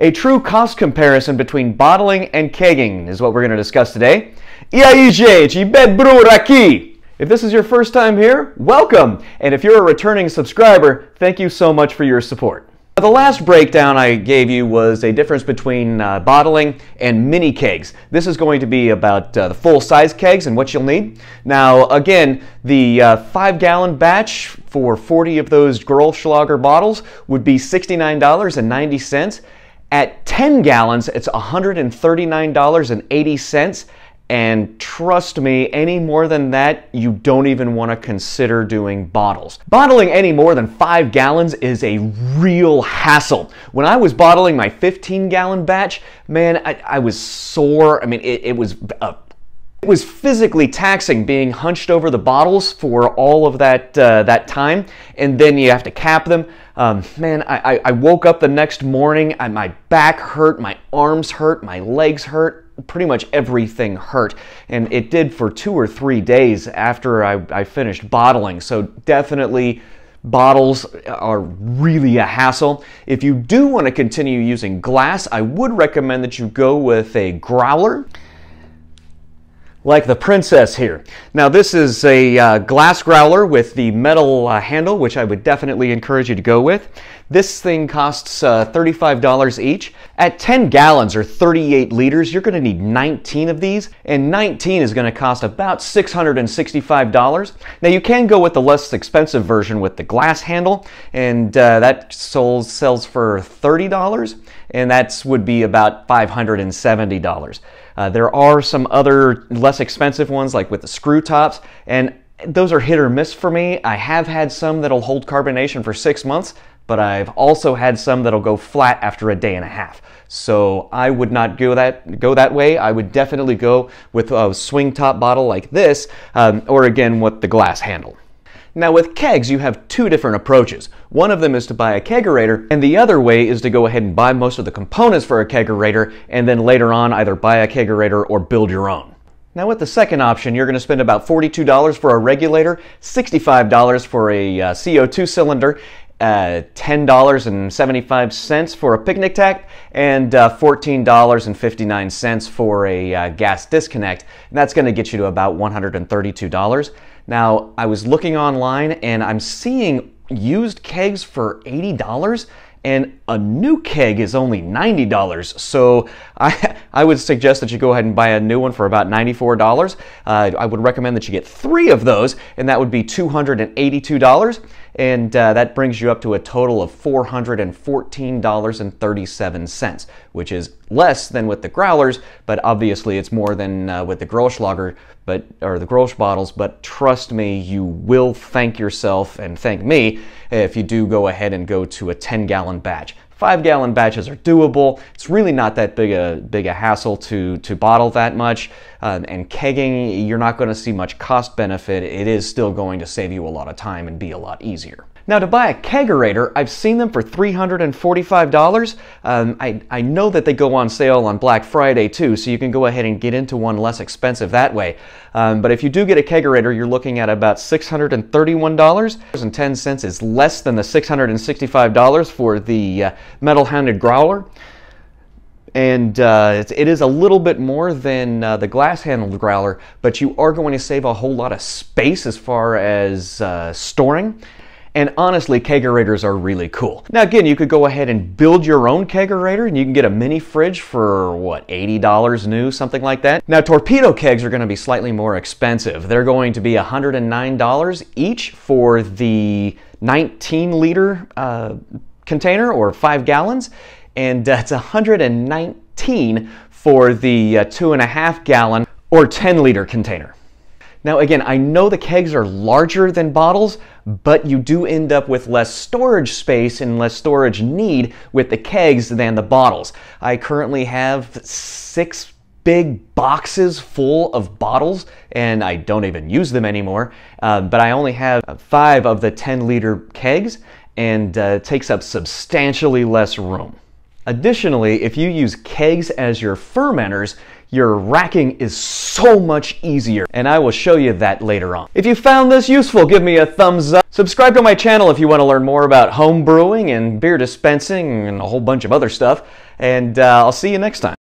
A true cost comparison between bottling and kegging is what we're going to discuss today. E aí, gente, aqui! If this is your first time here, welcome! And if you're a returning subscriber, thank you so much for your support. Now, the last breakdown I gave you was a difference between uh, bottling and mini kegs. This is going to be about uh, the full-size kegs and what you'll need. Now, again, the uh, five-gallon batch for 40 of those Gerolschlager bottles would be $69.90. At 10 gallons, it's $139.80. And trust me, any more than that, you don't even want to consider doing bottles. Bottling any more than five gallons is a real hassle. When I was bottling my 15 gallon batch, man, I, I was sore. I mean, it, it was a it was physically taxing being hunched over the bottles for all of that, uh, that time, and then you have to cap them. Um, man, I, I, woke up the next morning, my back hurt, my arms hurt, my legs hurt, pretty much everything hurt. And it did for two or three days after I, I finished bottling, so definitely bottles are really a hassle. If you do want to continue using glass, I would recommend that you go with a growler like the princess here. Now this is a uh, glass growler with the metal uh, handle, which I would definitely encourage you to go with. This thing costs uh, $35 each. At 10 gallons or 38 liters, you're gonna need 19 of these, and 19 is gonna cost about $665. Now you can go with the less expensive version with the glass handle, and uh, that sold, sells for $30, and that would be about $570. Uh, there are some other less expensive ones like with the screw tops, and those are hit or miss for me. I have had some that'll hold carbonation for six months, but I've also had some that'll go flat after a day and a half. So I would not go that go that way. I would definitely go with a swing top bottle like this, um, or again with the glass handle. Now with kegs, you have two different approaches. One of them is to buy a kegerator, and the other way is to go ahead and buy most of the components for a kegerator, and then later on either buy a kegerator or build your own. Now with the second option, you're going to spend about $42 for a regulator, $65 for a uh, CO2 cylinder, uh, $10.75 for a picnic tack and uh, $14.59 for a uh, gas disconnect. And that's going to get you to about $132. Now, I was looking online and I'm seeing used kegs for $80 and a new keg is only $90. So I, I would suggest that you go ahead and buy a new one for about $94. Uh, I would recommend that you get three of those, and that would be $282 and uh, that brings you up to a total of $414.37, which is less than with the growlers, but obviously it's more than uh, with the Grolschlager, but or the Grolsch bottles. But trust me, you will thank yourself and thank me if you do go ahead and go to a 10-gallon batch. Five gallon batches are doable. It's really not that big a big a hassle to to bottle that much. Um, and kegging, you're not going to see much cost benefit. It is still going to save you a lot of time and be a lot easier. Now to buy a kegerator, I've seen them for $345. Um, I, I know that they go on sale on Black Friday too, so you can go ahead and get into one less expensive that way. Um, but if you do get a kegerator, you're looking at about $631.10 is less than the $665 for the uh, metal-hounded growler and uh, it's, a little bit more than uh, the glass-handled growler, but you are going to save a whole lot of space as far as uh, storing. And honestly, kegerators are really cool. Now again, you could go ahead and build your own kegerator and you can get a mini fridge for what, $80 new, something like that. Now torpedo kegs are gonna be slightly more expensive. They're going to be $109 each for the 19 liter uh, container or five gallons. And that's 119 for the uh, two and a half gallon or 10 liter container. Now again, I know the kegs are larger than bottles, but you do end up with less storage space and less storage need with the kegs than the bottles. I currently have six big boxes full of bottles, and I don't even use them anymore, uh, but I only have five of the 10 liter kegs and uh, takes up substantially less room. Additionally, if you use kegs as your fermenters, your racking is so much easier, and I will show you that later on. If you found this useful, give me a thumbs up. Subscribe to my channel if you want to learn more about home brewing and beer dispensing and a whole bunch of other stuff, and uh, I'll see you next time.